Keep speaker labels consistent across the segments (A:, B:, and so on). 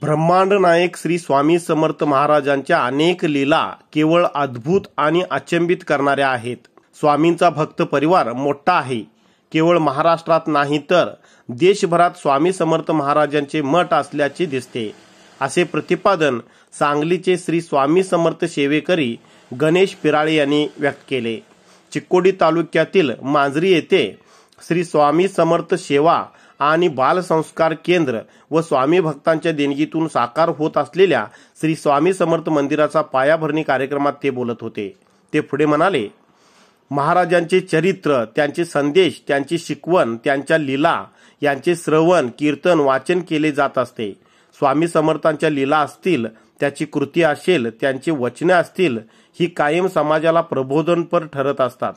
A: ब्रह्मांड नायक श्री स्वामी समर्थ महाराजांच्या अनेक लीला केवळ अद्भुत आणि अचंबित करणाऱ्या आहेत स्वामींचा भक्त परिवार मोठा आहे केवळ महाराष्ट्रात नाही तर देशभरात स्वामी समर्थ महाराजांचे मठ असल्याचे दिसते असे प्रतिपादन सांगलीचे श्री स्वामी समर्थ सेवेकरी गणेश पिराळे यांनी व्यक्त केले चिक्कोडी तालुक्यातील मांजरी येथे श्री स्वामी समर्थ सेवा आणि बालसंस्कार केंद्र व स्वामी भक्तांच्या देणगीतून साकार होत असलेल्या श्री स्वामी समर्थ मंदिराचा पायाभरणी कार्यक्रमात ते बोलत होते ते पुढे म्हणाले महाराजांचे चरित्र त्यांचे संदेश त्यांची शिकवण त्यांच्या लीला यांचे श्रवण कीर्तन वाचन केले जात असते स्वामी समर्थांच्या लीला असतील त्याची कृती असेल त्यांची वचने असतील ही कायम समाजाला प्रबोधनपर ठरत असतात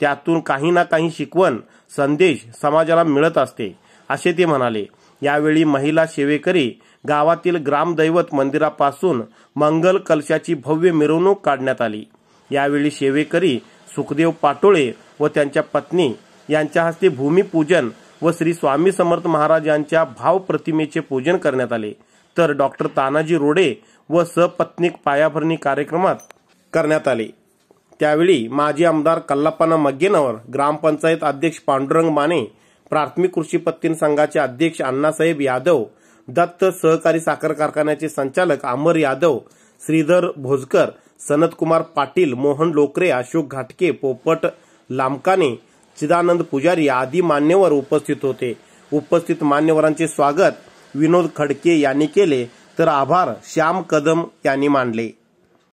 A: त्यातून काही ना काही शिकवण संदेश समाजाला मिळत असते असे ते म्हणाले यावेळी महिला सेवेकरी गावातील ग्रामदैवत मंदिरापासून मंगल कलशाची भव्य मिरवणूक काढण्यात आली यावेळी सेवेकरी सुखदेव पाटोळे व त्यांच्या पत्नी यांच्या हस्ते भूमिपूजन व श्री स्वामी समर्थ महाराज यांच्या भावप्रतिमेचे पूजन करण्यात आले तर डॉक्टर तानाजी रोडे व सपत्नीक पायाभरणी कार्यक्रमात करण्यात आले त्यावेळी माजी आमदार कल्लापाना मग्गेनवर ग्रामपंचायत अध्यक्ष पांडुरंग माने प्राथमिक कृषी पत्तीन संघाचे अध्यक्ष अण्णासाहेब यादव दत्त सहकारी साखर कारखान्याचे संचालक अमर यादव श्रीधर भोजकर सनतकुमार पाटील मोहन लोकरे अशोक घाटके पोपट लामकाने चिदानंद पुजारी आदी मान्यवर उपस्थित होते उपस्थित मान्यवरांचे स्वागत विनोद खडके यांनी केले तर आभार श्याम कदम यांनी मानले